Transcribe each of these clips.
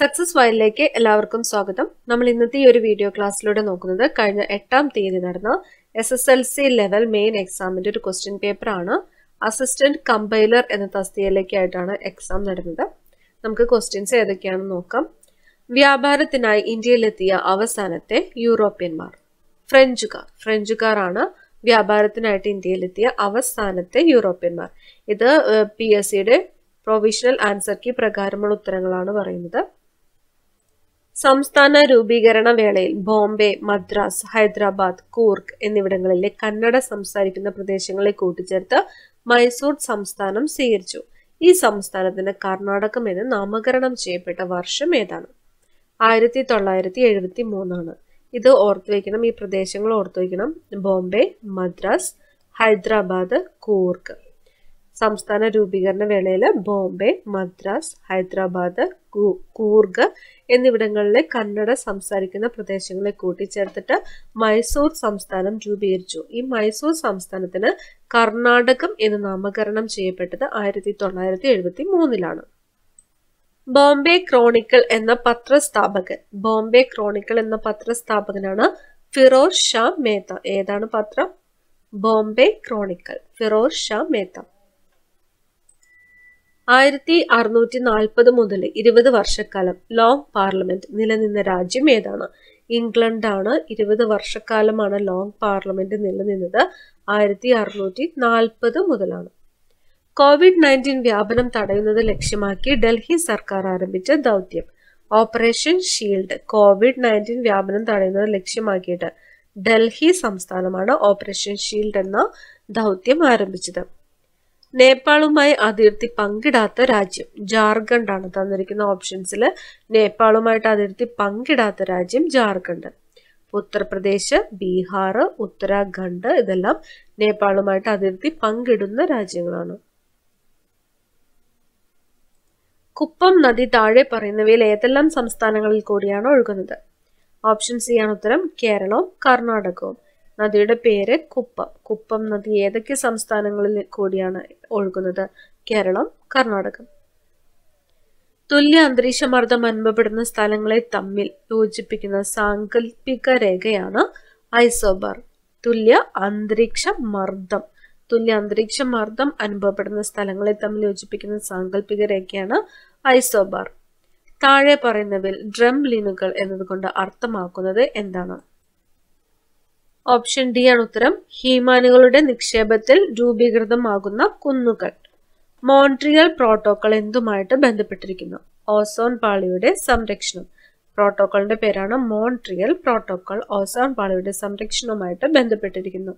success വയലിലേക്ക് എല്ലാവർക്കും സ്വാഗതം നമ്മൾ ഇന്നത്തെ ഈ ഒരു വീഡിയോ ക്ലാസ്സിലൂടെ നോക്കുന്നത് കഴിഞ്ഞ എട്ടാം തീയതി നടന്ന S S L C level main എക്സാമിന്റെ ഒരു ക്വസ്റ്റ്യൻ ആണ് അസിസ്റ്റന്റ് കമ്പൈലർ എന്ന തസ്തികയിലേക്കായിട്ടാണ് എക്സാം നടന്നത് നമുക്ക് ക്വസ്റ്റ്യൻസ് ഏതൊക്കെയാണ് നോക്കാം വ്യാപാരത്തിനായി ഇന്ത്യയിലെത്തിയ അവസാനത്തെ യൂറോപ്യന്മാർ ഫ്രഞ്ചുകാർ ആണ് വ്യാപാരത്തിനായിട്ട് ഇന്ത്യയിലെത്തിയ അവസാനത്തെ യൂറോപ്യന്മാർ ഇത് പി എസ് സിയുടെ പ്രൊവിഷണൽ ആൻസർ കീ പ്രകാരമുള്ള ഉത്തരങ്ങളാണ് പറയുന്നത് സംസ്ഥാന രൂപീകരണ വേളയിൽ ബോംബെ മദ്രാസ് ഹൈദരാബാദ് കൂർഗ് എന്നിവിടങ്ങളിലെ കന്നഡ സംസാരിക്കുന്ന പ്രദേശങ്ങളെ കൂട്ടിച്ചേർത്ത് മൈസൂർ സംസ്ഥാനം സ്വീകരിച്ചു ഈ സംസ്ഥാനത്തിന് കർണാടകം എന്ന് നാമകരണം ചെയ്യപ്പെട്ട വർഷം ഏതാണ് ആയിരത്തി തൊള്ളായിരത്തി എഴുപത്തി മൂന്നാണ് ഇത് ഓർത്തുവയ്ക്കണം ഈ പ്രദേശങ്ങൾ ഓർത്തുവയ്ക്കണം ബോംബെ മദ്രാസ് ഹൈദരാബാദ് കൂർഗ് സംസ്ഥാന രൂപീകരണ വേളയിൽ ബോംബെ മദ്രാസ് ഹൈദരാബാദ് കൂർഗ് എന്നിവിടങ്ങളിലെ കന്നഡ സംസാരിക്കുന്ന പ്രദേശങ്ങളെ കൂട്ടിച്ചേർത്തിട്ട് മൈസൂർ സംസ്ഥാനം രൂപീകരിച്ചു ഈ മൈസൂർ സംസ്ഥാനത്തിന് കർണാടകം എന്ന് നാമകരണം ചെയ്യപ്പെട്ടത് ആയിരത്തി തൊള്ളായിരത്തി എഴുപത്തി മൂന്നിലാണ് ബോംബെ ക്രോണിക്കൽ എന്ന പത്രസ്ഥാപകൻ ബോംബെ ക്രോണിക്കൽ എന്ന പത്രസ്ഥാപകനാണ് ഫിറോസ് ഷാ മേത്ത ഏതാണ് പത്രം ബോംബെ ക്രോണിക്കൽ ഫിറോസ് ഷാ മേത്ത ആയിരത്തി അറുന്നൂറ്റി നാൽപ്പത് മുതൽ ഇരുപത് വർഷക്കാലം ലോങ് പാർലമെന്റ് നിലനിന്ന രാജ്യം ഏതാണ് ഇംഗ്ലണ്ടാണ് ഇരുപത് വർഷക്കാലമാണ് ലോങ് പാർലമെന്റ് നിലനിന്നത് ആയിരത്തി അറുന്നൂറ്റി നാൽപ്പത് മുതലാണ് കോവിഡ് നയൻറ്റീൻ വ്യാപനം തടയുന്നത് ലക്ഷ്യമാക്കി ഡൽഹി സർക്കാർ ആരംഭിച്ച ദൗത്യം ഓപ്പറേഷൻ ഷീൽഡ് കോവിഡ് നയൻറ്റീൻ വ്യാപനം തടയുന്നത് ലക്ഷ്യമാക്കിയിട്ട് ഡൽഹി സംസ്ഥാനമാണ് ഓപ്പറേഷൻ ഷീൽഡ് എന്ന ദൗത്യം ആരംഭിച്ചത് നേപ്പാളുമായി അതിർത്തി പങ്കിടാത്ത രാജ്യം ജാർഖണ്ഡ് ആണ് തന്നിരിക്കുന്ന ഓപ്ഷൻസിൽ നേപ്പാളുമായിട്ട് അതിർത്തി പങ്കിടാത്ത രാജ്യം ജാർഖണ്ഡ് ഉത്തർപ്രദേശ് ബീഹാർ ഉത്തരാഖണ്ഡ് ഇതെല്ലാം നേപ്പാളുമായിട്ട് അതിർത്തി പങ്കിടുന്ന രാജ്യങ്ങളാണ് കുപ്പം നദി താഴെ പറയുന്നവയിൽ ഏതെല്ലാം സംസ്ഥാനങ്ങളിൽ കൂടിയാണ് ഒഴുകുന്നത് ഓപ്ഷൻ സി ആണ് ഉത്തരം കേരളവും കർണാടകവും നദിയുടെ പേര് കുപ്പം കുപ്പം നദി ഏതൊക്കെ സംസ്ഥാനങ്ങളിൽ കൂടിയാണ് ഒഴുകുന്നത് കേരളം കർണാടകം തുല്യ അന്തരീക്ഷ മർദ്ദം അനുഭവപ്പെടുന്ന സ്ഥലങ്ങളെ തമ്മിൽ യോജിപ്പിക്കുന്ന സാങ്കല്പിക രേഖയാണ് ഐസോബാർ തുല്യ അന്തരീക്ഷ മർദ്ദം തുല്യ അന്തരീക്ഷ മർദ്ദം അനുഭവപ്പെടുന്ന സ്ഥലങ്ങളെ തമ്മിൽ യോജിപ്പിക്കുന്ന സാങ്കല്പിക രേഖയാണ് ഐസോബാർ താഴെ പറയുന്നവയിൽ ഡ്രംലിനുകൾ എന്നതുകൊണ്ട് അർത്ഥമാക്കുന്നത് എന്താണ് ഓപ്ഷൻ ഡി ആണ് ഉത്തരം ഹീമാനുകളുടെ നിക്ഷേപത്തിൽ രൂപീകൃതമാകുന്ന കുന്നുകൾ മോൺട്രിയൽ പ്രോട്ടോക്കോൾ എന്തുമായിട്ട് ബന്ധപ്പെട്ടിരിക്കുന്നു ഓസോൺ പാളിയുടെ സംരക്ഷണം പ്രോട്ടോക്കോളിന്റെ പേരാണ് മോൺട്രിയൽ പ്രോട്ടോക്കോൾ ഓസോൺ പാളിയുടെ സംരക്ഷണവുമായിട്ട് ബന്ധപ്പെട്ടിരിക്കുന്നു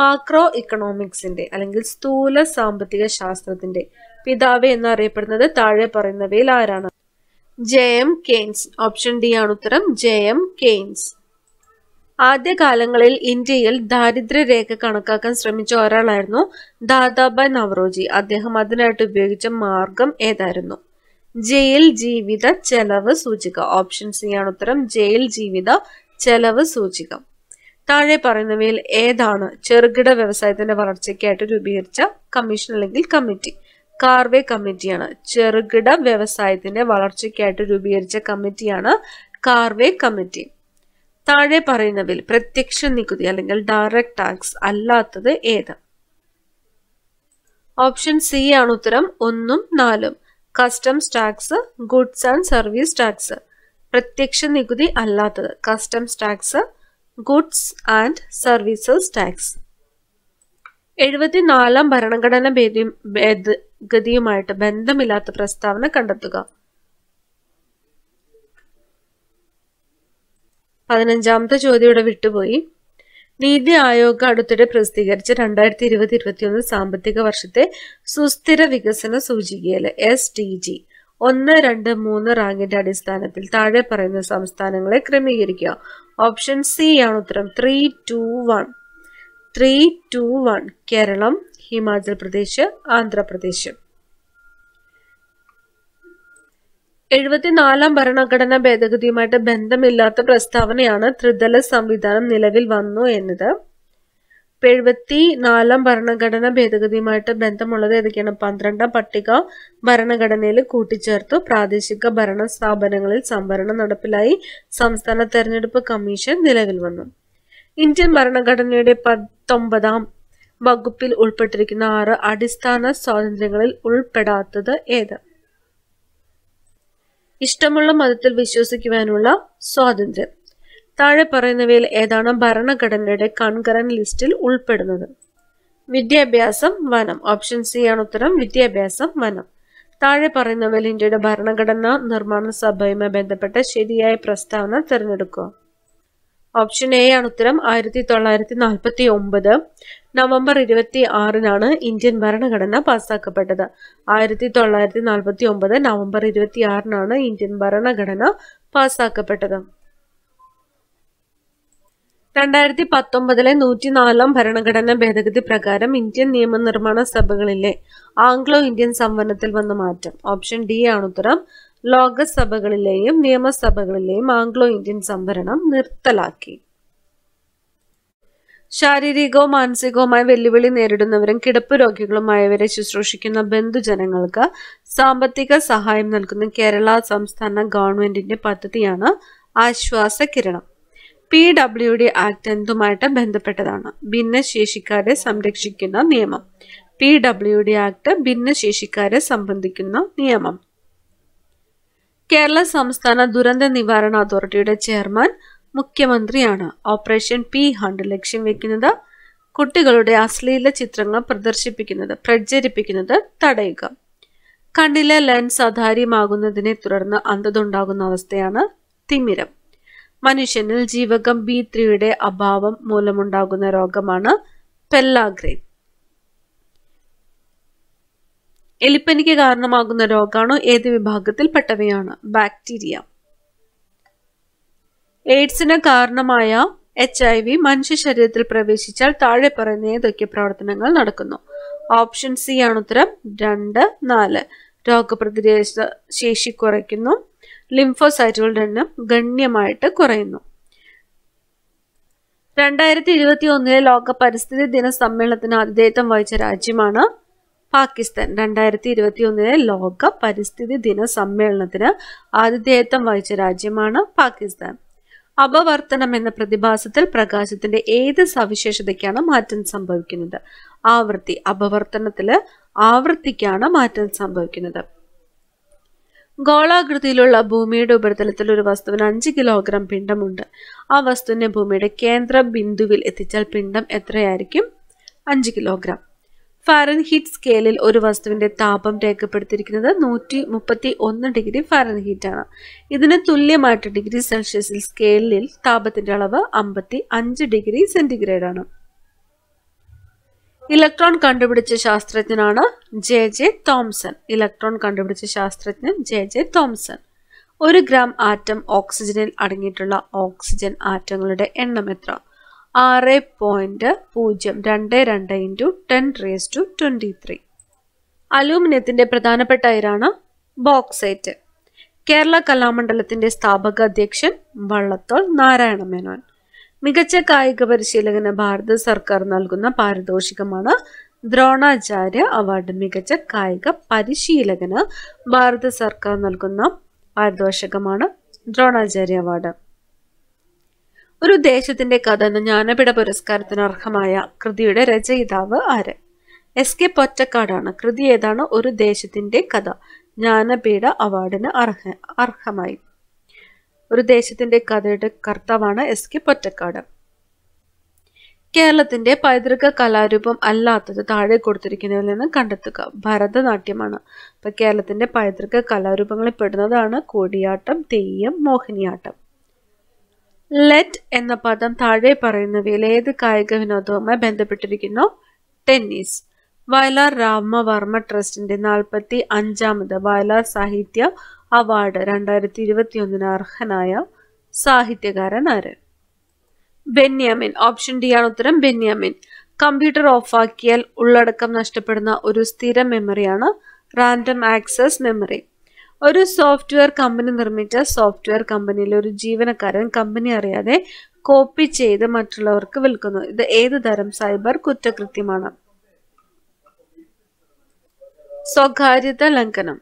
മാക്രോ ഇക്കണോമിക്സിന്റെ അല്ലെങ്കിൽ സ്ഥൂല സാമ്പത്തിക ശാസ്ത്രത്തിന്റെ പിതാവ് എന്നറിയപ്പെടുന്നത് താഴെ പറയുന്നവയിൽ ആരാണ് J M Keynes option D ആണ് ഉത്തരം ജെ എം കെയ്ൻസ് ആദ്യകാലങ്ങളിൽ ഇന്ത്യയിൽ ദാരിദ്ര്യരേഖ കണക്കാക്കാൻ ശ്രമിച്ച ഒരാളായിരുന്നു ദാദാബായ് നവറോജി അദ്ദേഹം അതിനായിട്ട് ഉപയോഗിച്ച മാർഗം ഏതായിരുന്നു ജയിൽ ജീവിത ചെലവ് സൂചിക ഓപ്ഷൻ സി ആണ് ഉത്തരം ജയിൽ ജീവിത ചെലവ് സൂചിക താഴെ പറയുന്നവയിൽ ഏതാണ് ചെറുകിട വ്യവസായത്തിന്റെ വളർച്ചയ്ക്കായിട്ട് രൂപീകരിച്ച കമ്മീഷൻ അല്ലെങ്കിൽ കമ്മിറ്റി കാർവേ കമ്മിറ്റിയാണ് ചെറുകിട വ്യവസായത്തിന്റെ വളർച്ചയ്ക്കായിട്ട് രൂപീകരിച്ച കമ്മിറ്റിയാണ് കാർവേ കമ്മിറ്റി താഴെ പറയുന്നവയിൽ പ്രത്യക്ഷ നികുതി അല്ലെങ്കിൽ ഡയറക്റ്റ് ടാക്സ് അല്ലാത്തത് ഏത് ഓപ്ഷൻ സി ആണ് ഉത്തരം ഒന്നും നാലും customs tax goods and service tax പ്രത്യക്ഷ നികുതി അല്ലാത്തത് customs tax goods and services tax എഴുപത്തിനാലാം ഭരണഘടന ഭേദി ഭേദഗതിയുമായിട്ട് ബന്ധമില്ലാത്ത പ്രസ്താവന കണ്ടെത്തുക പതിനഞ്ചാമത്തെ ചോദ്യം ഇവിടെ വിട്ടുപോയി നീതി ആയോഗ് അടുത്തിടെ പ്രസിദ്ധീകരിച്ച രണ്ടായിരത്തി ഇരുപത്തി ഇരുപത്തിയൊന്ന് സാമ്പത്തിക വർഷത്തെ സുസ്ഥിര വികസന സൂചികയിൽ എസ് ടി ജി ഒന്ന് രണ്ട് മൂന്ന് റാങ്കിന്റെ അടിസ്ഥാനത്തിൽ താഴെ പറയുന്ന സംസ്ഥാനങ്ങളെ ക്രമീകരിക്കുക ഓപ്ഷൻ സി ആണ് ഉത്തരം three two one three two one Kerala Himachal Pradesh Andhra Pradesh എഴുപത്തിനാലാം ഭരണഘടനാ ഭേദഗതിയുമായിട്ട് ബന്ധമില്ലാത്ത പ്രസ്താവനയാണ് ത്രിതല സംവിധാനം നിലവിൽ വന്നു എന്നത് എഴുപത്തി നാലാം ഭരണഘടനാ ഭേദഗതിയുമായിട്ട് ബന്ധമുള്ളത് ഏതൊക്കെയാണ് പന്ത്രണ്ടാം പട്ടിക ഭരണഘടനയിൽ കൂട്ടിച്ചേർത്തു പ്രാദേശിക ഭരണ സ്ഥാപനങ്ങളിൽ സംവരണം നടപ്പിലായി സംസ്ഥാന തെരഞ്ഞെടുപ്പ് കമ്മീഷൻ നിലവിൽ വന്നു ഇന്ത്യൻ ഭരണഘടനയുടെ പത്തൊമ്പതാം വകുപ്പിൽ ഉൾപ്പെട്ടിരിക്കുന്ന ആറ് അടിസ്ഥാന സ്വാതന്ത്ര്യങ്ങളിൽ ഉൾപ്പെടാത്തത് ഏത് ഇഷ്ടമുള്ള മതത്തിൽ വിശ്വസിക്കുവാനുള്ള സ്വാതന്ത്ര്യം താഴെ പറയുന്നവയിൽ ഏതാണ് ഭരണഘടനയുടെ കൺകറൻ ലിസ്റ്റിൽ ഉൾപ്പെടുന്നത് വിദ്യാഭ്യാസം വനം ഓപ്ഷൻ സി ആണ് ഉത്തരം വിദ്യാഭ്യാസം വനം താഴെ പറയുന്നവയിൽ ഇന്ത്യയുടെ ഭരണഘടനാ നിർമ്മാണ സഭയുമായി ബന്ധപ്പെട്ട ശരിയായ പ്രസ്താവന തിരഞ്ഞെടുക്കുക ഓപ്ഷൻ എ ആണ് ഉത്തരം ആയിരത്തി തൊള്ളായിരത്തി നാൽപ്പത്തി ഒമ്പത് നവംബർ ഇരുപത്തി ആറിനാണ് ഇന്ത്യൻ ഭരണഘടന പാസ്സാക്കപ്പെട്ടത് ആയിരത്തി തൊള്ളായിരത്തി നാൽപ്പത്തി ഒമ്പത് നവംബർ ഇരുപത്തി ആറിനാണ് ഇന്ത്യൻ ഭരണഘടന പാസ്സാക്കപ്പെട്ടത് രണ്ടായിരത്തി പത്തൊമ്പതിലെ നൂറ്റിനാലാം ഭരണഘടനാ ഭേദഗതി പ്രകാരം ഇന്ത്യൻ നിയമനിർമ്മാണ സഭകളിലെ ആംഗ്ലോ ഇന്ത്യൻ സംവരണത്തിൽ വന്ന മാറ്റം ഓപ്ഷൻ ഡി ആണ് ഉത്തരം ലോകസഭകളിലെയും നിയമസഭകളിലെയും ആംഗ്ലോ ഇന്ത്യൻ സംവരണം നിർത്തലാക്കി ശാരീരികവും മാനസികവുമായ വെല്ലുവിളി നേരിടുന്നവരും കിടപ്പ് രോഗികളുമായവരെ ശുശ്രൂഷിക്കുന്ന ബന്ധുജനങ്ങൾക്ക് സാമ്പത്തിക സഹായം നൽകുന്ന കേരള സംസ്ഥാന ഗവൺമെന്റിന്റെ പദ്ധതിയാണ് Ashwasa Kiranam P W D act എന്തുമായിട്ട് ബന്ധപ്പെട്ടതാണ് ഭിന്നശേഷിക്കാരെ സംരക്ഷിക്കുന്ന നിയമം പി ഡബ്ല്യു ഡി ആക്ട് ഭിന്നശേഷിക്കാരെ സംബന്ധിക്കുന്ന നിയമം കേരള സംസ്ഥാന ദുരന്ത നിവാരണ അതോറിറ്റിയുടെ ചെയർമാൻ മുഖ്യമന്ത്രിയാണ് ഓപ്പറേഷൻ പി ഹണ്ട് ലക്ഷ്യം വെക്കുന്നത് കുട്ടികളുടെ അശ്ലീല ചിത്രങ്ങൾ പ്രദർശിപ്പിക്കുന്നത് പ്രചരിപ്പിക്കുന്നത് തടയുക കണ്ണിലെ ലെൻസ് അധാര്യമാകുന്നതിനെ തുടർന്ന് അന്ധതുണ്ടാകുന്ന അവസ്ഥയാണ് തിമിരം മനുഷ്യനിൽ ജീവകം ബി ത്രീയുടെ അഭാവം മൂലമുണ്ടാകുന്ന രോഗമാണ് പെല്ലാഗ്രേൻ എലിപ്പനിക്ക് കാരണമാകുന്ന രോഗാണു ഏത് വിഭാഗത്തിൽപ്പെട്ടവയാണ് ബാക്ടീരിയ എയ്ഡ്സിന് കാരണമായ എച്ച് ഐ വി മനുഷ്യ ശരീരത്തിൽ പ്രവേശിച്ചാൽ താഴെ പറയുന്ന ഏതൊക്കെ പ്രവർത്തനങ്ങൾ നടക്കുന്നു ഓപ്ഷൻ സി ആണ് ഉത്തരം രണ്ട് നാല് രോഗപ്രതിരോധ ശേഷി കുറയ്ക്കുന്നു ലിംഫോസൈറ്റുകളുടെ എണ്ണം ഗണ്യമായിട്ട് കുറയുന്നു രണ്ടായിരത്തി ഇരുപത്തി ഒന്നിലെ ലോക പരിസ്ഥിതി ദിന സമ്മേളനത്തിന് ആതിഥേയത്വം വഹിച്ച രാജ്യമാണ് പാകിസ്ഥാൻ രണ്ടായിരത്തി ഇരുപത്തി ഒന്നിലെ ലോക പരിസ്ഥിതി ദിന സമ്മേളനത്തിന് ആതിഥേയത്വം വഹിച്ച രാജ്യമാണ് പാകിസ്ഥാൻ അപവർത്തനം എന്ന പ്രതിഭാസത്തിൽ പ്രകാശത്തിന്റെ ഏത് സവിശേഷതയ്ക്കാണ് മാറ്റം സംഭവിക്കുന്നത് ആവൃത്തി അപവർത്തനത്തില് ആവൃത്തിക്കാണ് മാറ്റം സംഭവിക്കുന്നത് ഗോളാകൃതിയിലുള്ള ഭൂമിയുടെ ഉപരിതലത്തിൽ ഒരു വസ്തുവിന് അഞ്ച് കിലോഗ്രാം പിണ്ഡമുണ്ട് ആ വസ്തുവിനെ ഭൂമിയുടെ കേന്ദ്ര ബിന്ദുവിൽ എത്തിച്ചാൽ പിണ്ഡം എത്രയായിരിക്കും അഞ്ച് കിലോഗ്രാം ഫാരൻഹീറ്റ് സ്കെയിലിൽ ഒരു വസ്തുവിൻ്റെ താപം രേഖപ്പെടുത്തിയിരിക്കുന്നത് നൂറ്റി മുപ്പത്തി ഒന്ന് ഡിഗ്രി ഫാരൻഹീറ്റാണ് ഇതിന് തുല്യമായിട്ട് ഡിഗ്രി സെൽഷ്യസിൽ സ്കെയിലിൽ താപത്തിൻ്റെ അളവ് അമ്പത്തി അഞ്ച് ഡിഗ്രി ആണ് ഇലക്ട്രോൺ കണ്ടുപിടിച്ച ശാസ്ത്രജ്ഞനാണ് ജെ ജെ തോംസൺ ഇലക്ട്രോൺ കണ്ടുപിടിച്ച ശാസ്ത്രജ്ഞൻ ജെ ജെ തോംസൺ ഒരു ഗ്രാം ആറ്റം ഓക്സിജനിൽ അടങ്ങിയിട്ടുള്ള ഓക്സിജൻ ആറ്റങ്ങളുടെ എണ്ണം എത്ര ആറ് പോയിന്റ് പൂജ്യം രണ്ട് രണ്ട് into ten raise to twenty three അലൂമിനിയത്തിൻ്റെ പ്രധാനപ്പെട്ട അയരാണ് ബോക്സൈറ്റ് കേരള കലാമണ്ഡലത്തിൻ്റെ സ്ഥാപക അധ്യക്ഷൻ വള്ളത്തോൾ നാരായണ മേനോൻ മികച്ച കായിക പരിശീലകന് ഭാരത സർക്കാർ നൽകുന്ന പാരിതോഷികമാണ് ദ്രോണാചാര്യ അവാർഡ് മികച്ച കായിക പരിശീലകന് ഭാരത സർക്കാർ നൽകുന്ന പാരിതോഷികമാണ് ദ്രോണാചാര്യ അവാർഡ് ഒരു ദേശത്തിന്റെ കഥ എന്ന ജ്ഞാനപീഠ പുരസ്കാരത്തിന് അർഹമായ കൃതിയുടെ രചയിതാവ് ആര് എസ് കെ പൊറ്റക്കാടാണ് കൃതി ഏതാണ് ഒരു ദേശത്തിന്റെ കഥ ജ്ഞാനപീഠ അവാർഡിന് അർഹ അർഹമായി ഒരു ദേശത്തിന്റെ കഥയുടെ കർത്താവാണ് എസ് കെ പൊറ്റക്കാട് കേരളത്തിന്റെ പൈതൃക കലാരൂപം അല്ലാത്തത് താഴെ കൊടുത്തിരിക്കുന്നതിൽ നിന്ന് കണ്ടെത്തുക ഭരതനാട്യമാണ് അപ്പൊ കേരളത്തിന്റെ പൈതൃക കലാരൂപങ്ങളിൽ പെടുന്നതാണ് കൂടിയാട്ടം തെയ്യം മോഹിനിയാട്ടം ലെറ്റ് എന്ന പദം താഴെ പറയുന്നവയിൽ ഏത് കായിക വിനോദവുമായി ബന്ധപ്പെട്ടിരിക്കുന്നു ടെന്നീസ് വയലാർ രാമവർമ്മ ട്രസ്റ്റിന്റെ നാൽപ്പത്തി അഞ്ചാമത് വയലാർ സാഹിത്യ അവാർഡ് രണ്ടായിരത്തി ഇരുപത്തിയൊന്നിന് അർഹനായ സാഹിത്യകാരൻ ആര് ബെന്യാമിൻ ഓപ്ഷൻ ഡി ആണ് ഉത്തരം ബെന്യാമിൻ കമ്പ്യൂട്ടർ ഓഫാക്കിയാൽ ഉള്ളടക്കം നഷ്ടപ്പെടുന്ന ഒരു സ്ഥിര മെമ്മറിയാണ് റാൻഡം ആക്സസ് മെമ്മറി ഒരു സോഫ്റ്റ്വെയർ കമ്പനി നിർമ്മിച്ച സോഫ്റ്റ്വെയർ കമ്പനിയിലെ ഒരു ജീവനക്കാരൻ കമ്പനി അറിയാതെ കോപ്പി ചെയ്ത് മറ്റുള്ളവർക്ക് വിൽക്കുന്നു ഇത് ഏത് തരം സൈബർ കുറ്റകൃത്യമാണ് സ്വകാര്യത ലംഘനം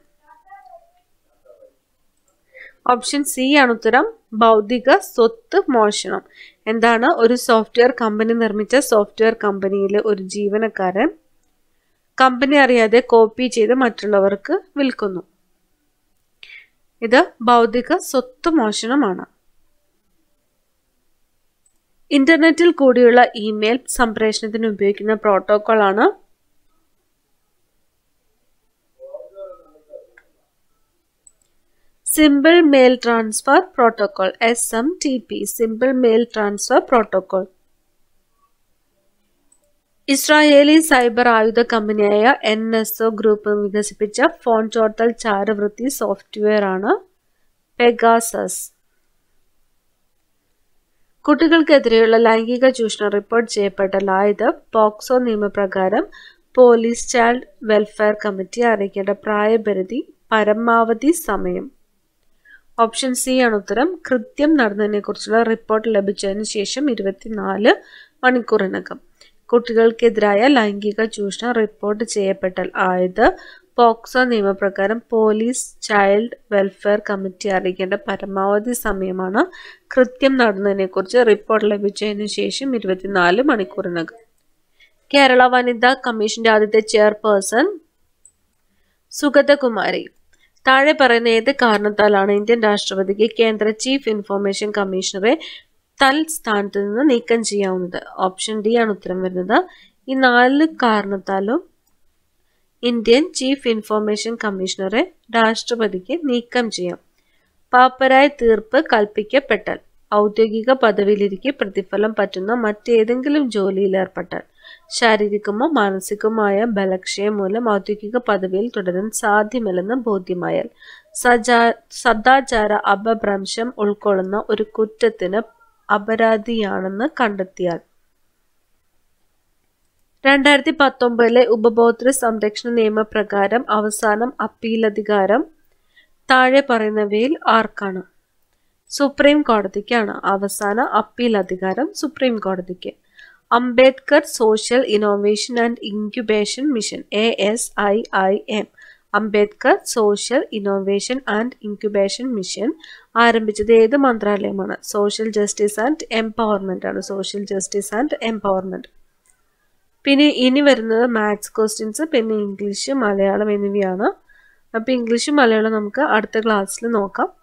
ഓപ്ഷൻ സി ആണ് ഉത്തരം ഭൗതിക സ്വത്ത് മോഷണം എന്താണ് ഒരു സോഫ്റ്റ്വെയർ കമ്പനി നിർമ്മിച്ച സോഫ്റ്റ്വെയർ കമ്പനിയിലെ ഒരു ജീവനക്കാരൻ കമ്പനി അറിയാതെ കോപ്പി ചെയ്ത് മറ്റുള്ളവർക്ക് വിൽക്കുന്നു ഇത് ബൗദ്ധിക സ്വത്ത് മോഷണമാണ് ഇന്റർനെറ്റിൽ കൂടിയുള്ള ഇമെയിൽ സംപ്രേഷണത്തിന് ഉപയോഗിക്കുന്ന പ്രോട്ടോകോൾ ആണ് simple mail transfer protocol S M T P simple mail transfer protocol Israeli cyber ആയുധ കമ്പനിയായ എൻ എസ് ഒ ഗ്രൂപ്പ് വികസിപ്പിച്ച ഫോൺ ചോർത്തൽ ചാരവൃത്തി സോഫ്റ്റ്വെയർ ആണ് പെഗാസസ് കുട്ടികൾക്കെതിരെയുള്ള ലൈംഗിക ചൂഷണം റിപ്പോർട്ട് ചെയ്യപ്പെട്ട ലായുധ പോക്സോ നിയമപ്രകാരം പോലീസ് ചൈൽഡ് വെൽഫെയർ കമ്മിറ്റി അറിയിക്കേണ്ട പ്രായപരിധി പരമാവധി സമയം ഓപ്ഷൻ സി ആണ് ഉത്തരം കൃത്യം കുറിച്ചുള്ള റിപ്പോർട്ട് ലഭിച്ചതിന് ശേഷം ഇരുപത്തിനാല് മണിക്കൂറിനകം കുട്ടികൾക്കെതിരായ ലൈംഗിക ചൂഷണം റിപ്പോർട്ട് ചെയ്യപ്പെട്ടാൽ ആയത് പോക്സോ നിയമപ്രകാരം പോലീസ് ചൈൽഡ് വെൽഫെയർ കമ്മിറ്റി അറിയിക്കേണ്ട പരമാവധി സമയമാണ് കൃത്യം നടന്നതിനെക്കുറിച്ച് റിപ്പോർട്ട് ലഭിച്ചതിനു ശേഷം ഇരുപത്തിനാല് മണിക്കൂറിനകം കേരള വനിതാ കമ്മീഷന്റെ ആദ്യത്തെ ചെയർപേഴ്സൺ സുഗതകുമാരി താഴെ പറയുന്ന ഏത് കാരണത്താലാണ് ഇന്ത്യൻ രാഷ്ട്രപതിക്ക് കേന്ദ്ര ചീഫ് ഇൻഫർമേഷൻ കമ്മീഷണറെ തൽസ്ഥാനത്ത് നിന്ന് നീക്കം ചെയ്യാവുന്നത് ഓപ്ഷൻ ഡി ആണ് ഉത്തരം വരുന്നത് ഈ നാല് കാരണത്താലും ഇന്ത്യൻ ചീഫ് ഇൻഫോർമേഷൻ കമ്മീഷണറെ രാഷ്ട്രപതിക്ക് നീക്കം ചെയ്യാം പാപ്പരായ തീർപ്പ് കൽപ്പിക്കപ്പെട്ടാൽ ഔദ്യോഗിക പദവിയിലിരിക്കെ പ്രതിഫലം പറ്റുന്ന മറ്റേതെങ്കിലും ജോലിയിൽ ഏർപ്പെട്ടാൽ ശാരീരികമോ മാനസികമായ ബലക്ഷയം മൂലം ഔദ്യോഗിക പദവിയിൽ തുടരാൻ സാധ്യമല്ലെന്ന് ബോധ്യമായാൽ സജാ സദാചാര അപഭ്രംശം ഉൾക്കൊള്ളുന്ന ഒരു കുറ്റത്തിന് അപരാധിയാണെന്ന് കണ്ടെത്തിയാൽ രണ്ടായിരത്തി പത്തൊമ്പതിലെ ഉപഭോക്തൃ സംരക്ഷണ നിയമപ്രകാരം അവസാനം അപ്പീൽ അധികാരം താഴെ പറയുന്നവയിൽ ആർക്കാണ് സുപ്രീം കോടതിക്കാണ് അവസാന അപ്പീൽ അധികാരം സുപ്രീം കോടതിക്ക് Ambedkar social innovation and incubation mission A S I I M Ambedkar social innovation and incubation mission ആരംഭിച്ചത് ഏത് മന്ത്രാലയമാണ് സോഷ്യൽ ജസ്റ്റിസ് ആൻഡ് എംപവർമെൻ്റ് ആണ് സോഷ്യൽ ജസ്റ്റിസ് ആൻഡ് എംപവർമെൻറ്റ് പിന്നെ ഇനി വരുന്നത് മാത്സ് ക്വസ്റ്റ്യൻസ് പിന്നെ ഇംഗ്ലീഷ് മലയാളം എന്നിവയാണ് അപ്പോൾ ഇംഗ്ലീഷും മലയാളം നമുക്ക് അടുത്ത ക്ലാസ്സിൽ നോക്കാം